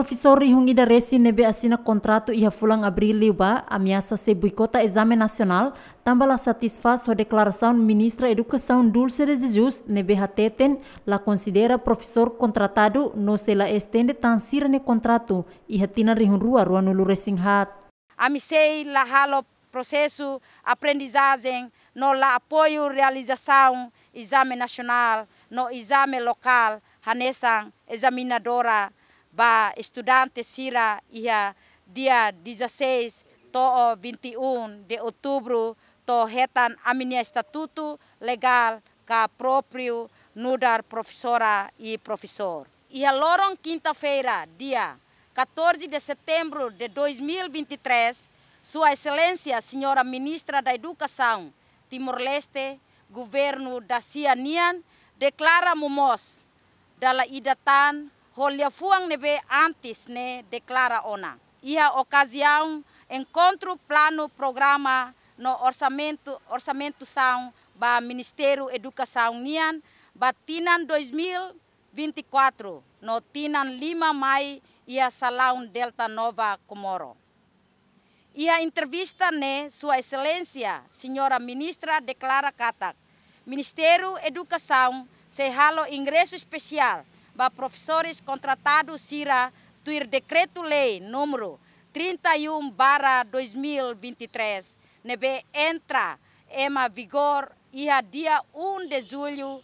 Profesor professori hungida resi nebe asina kontratu iha fulang abril ba amiasa se buikota examen nacional tambala satisfas, ho deklarasaun ministra edukasaun Dulce de Jesus nebe hateten la considera profesor kontratadu no se la estende tan ne kontratu iha tina rihun rua rua nulu resinghat. Amisei la halo prosesu aprendizazen no la apoio realizasaun examen nasional, no examen lokal, hanesang examinadora ba estudante sira ia dia 16 to 21 de outubro to hetan aminia estatuto legal ka próprio nudar professora e professor. Ia Lorong quinta-feira, dia 14 de setembro de 2023, Sua Excelência, Senhora Ministra da Educação, Timor-Leste, Governo da Cianian, declara mumos dala idatan Roliafuang nebe antes né declara ona. E a ocasião encontro plano programa no orçamento orçamento são ba Ministério Educação Nian tinan 2024 no tinan lima mai e salão Delta Nova Comoro. E a entrevista né Sua Excelência, senhora ministra declara Katak, Ministério Educação se halo ingresso especial para professores contratados será tuir decreto-lei número 31 barra 2023, nebe entra em vigor ia dia 1 de julho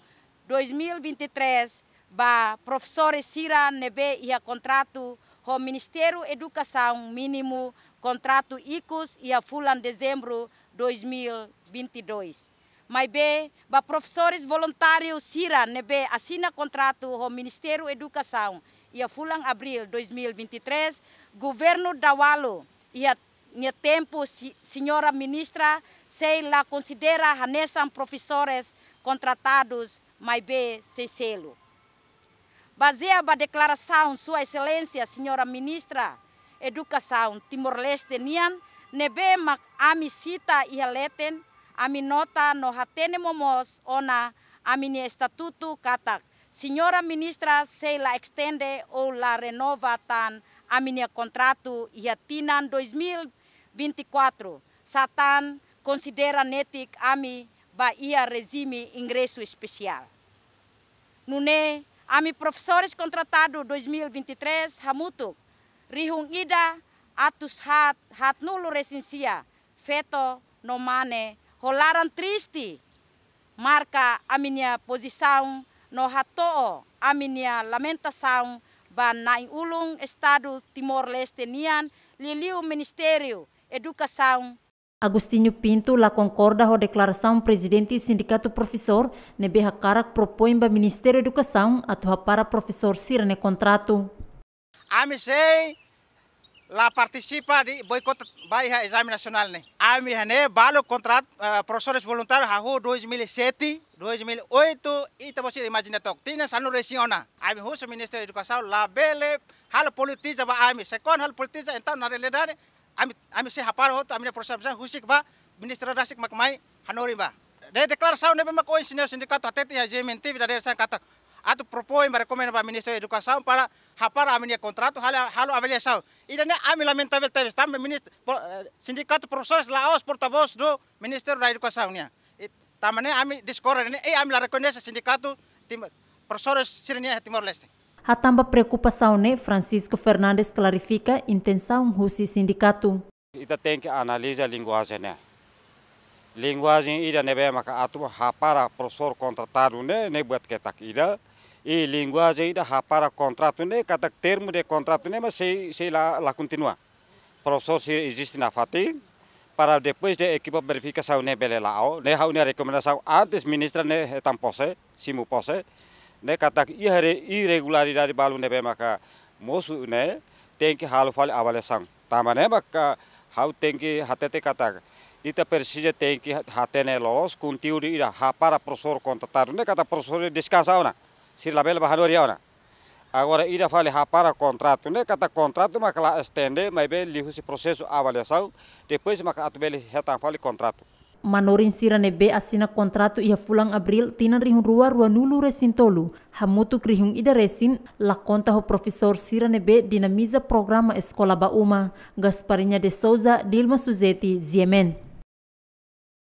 2023, ba professores sira nebe ia contrato com o Ministério Educação mínimo contrato ICUS ia fulan dezembro 2022 mas bem, para professores voluntários sira nebe assina contrato com o Ministério da Educação e a fulang abril 2023 governo Walu e a minha tempo senhora ministra sei lá considera hanesan professores contratados mais bem se selo baseia ba declaração sua excelência senhora ministra educação Timor Leste nian nebe mac amisita e aleten aminota no hatenemomos ona amini estatuto katak. Senhora ministra, se la extende ou la renova tan a minha contrato e atina 2024. Satan considera netik ami ba ia regime ingresso especial. Nune, ami professores contratado 2023 hamutuk. Rihung ida atus hat hat nulo recensia feto mane rolaram triste. Marca a minha posição no rato, a minha lamentação, ba na ulung estado Timor-Leste nian, liliu Ministério Educação Agostinho Pinto la concorda com a declaração do presidente do Sindicato Professor, Nebeha Karak propõe para o Ministério da Educação atuar para o professor Sirene contrato. Amisei, la participa di boicote vai a exame nasional né ami hane balo contrato uh, eh, professores voluntários hahu 2007 2008 e tamo se imagina tok tina sanu resiona ami hu so ministro educação la bele hal politiza ba ami sekon hal politiza então na realidade ami ami se hapar ho ami professor husik ba ministro dasik makmai hanori ba de declaração ne ba ko ensinar sindicato atete a ya gemente vida de san katak atu propõe para recomenda para o Ministério da Educação para rapar a minha contrato, halo avaliação. Eh, e daí a minha lamentável teve também ministro, sindicato de professores lá os porta-voz do Ministério da Educação, E também a minha discorda. né? E a minha reconhece sindicato de professores Sirenia Timor-Leste. A tamba preocupação, né? Francisco Fernandes clarifica intenção do sindicato. Ita tem que analisar a linguagem, né? linguagem ida nebe maka atu hapara professor contratado ne ne buat ketak ida e linguaje ida hapara contrato ne kata termo de contrato ne mas sei sei la lá continua professor se existe na FATI para depois de bele verificação né belelao né hau né recomendação antes ministra ne tam pose simu posse né kata irregularidade balu be maka mosu né tem que halo sang avaliação tamane maka hau tenki hatete kata ita persija tenki hatene lolos uri ira hapara prosor contratado ne kata professor diskasa na se labela valor iona. Agora, irá falar para contrato, né? Cada contrato, mas lá estende, mas bem, lhe esse processo avaliação, depois, mas a ato bem, retanfale contrato. Manorin Siranebe assina contrato e a fulang abril tinan rihun rua rua nulu resintolu. Hamutu krihun ida resin la conta ho professor Siranebe dinamiza programa escola bauma. Gasparinya de Souza, Dilma Suzeti, Ziemen.